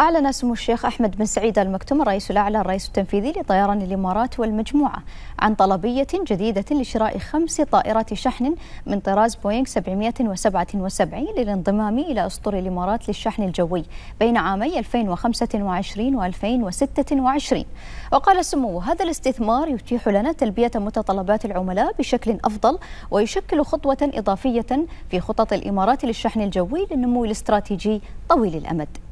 أعلن سمو الشيخ أحمد بن سعيد المكتوم الرئيس الأعلى الرئيس التنفيذي لطيران الإمارات والمجموعة عن طلبية جديدة لشراء خمس طائرات شحن من طراز بوينغ 777 للانضمام إلى أسطول الإمارات للشحن الجوي بين عامي 2025 و 2026 وقال سمو هذا الاستثمار يتيح لنا تلبية متطلبات العملاء بشكل أفضل ويشكل خطوة إضافية في خطط الإمارات للشحن الجوي للنمو الاستراتيجي طويل الأمد